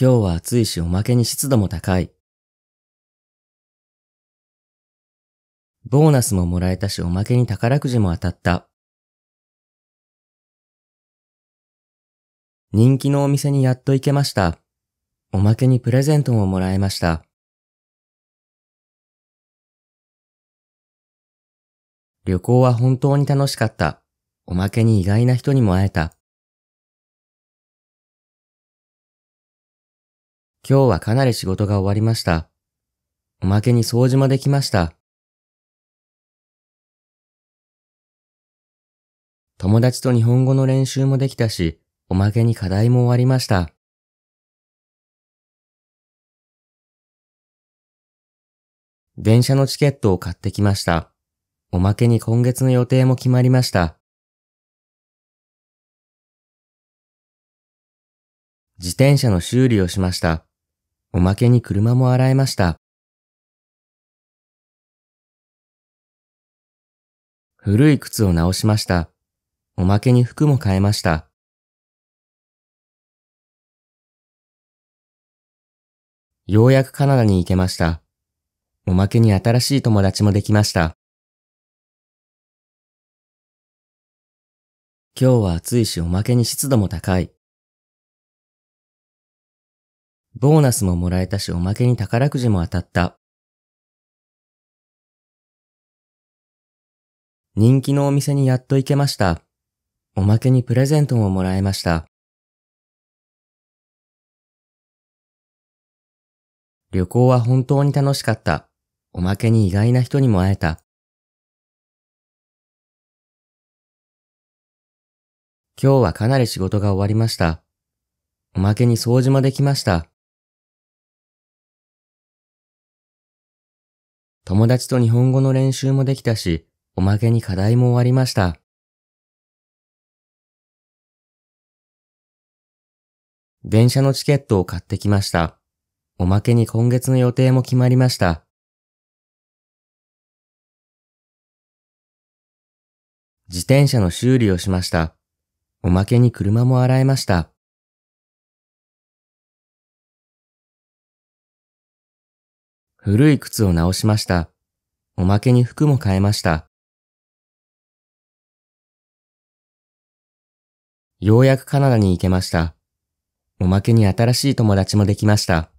今日は暑いしおまけに湿度も高い。ボーナスももらえたしおまけに宝くじも当たった。人気のお店にやっと行けました。おまけにプレゼントももらえました。旅行は本当に楽しかった。おまけに意外な人にも会えた。今日はかなり仕事が終わりました。おまけに掃除もできました。友達と日本語の練習もできたし、おまけに課題も終わりました。電車のチケットを買ってきました。おまけに今月の予定も決まりました。自転車の修理をしました。おまけに車も洗えました。古い靴を直しました。おまけに服も買えました。ようやくカナダに行けました。おまけに新しい友達もできました。今日は暑いしおまけに湿度も高い。ボーナスももらえたしおまけに宝くじも当たった。人気のお店にやっと行けました。おまけにプレゼントももらえました。旅行は本当に楽しかった。おまけに意外な人にも会えた。今日はかなり仕事が終わりました。おまけに掃除もできました。友達と日本語の練習もできたし、おまけに課題も終わりました。電車のチケットを買ってきました。おまけに今月の予定も決まりました。自転車の修理をしました。おまけに車も洗えました。古い靴を直しました。おまけに服も変えました。ようやくカナダに行けました。おまけに新しい友達もできました。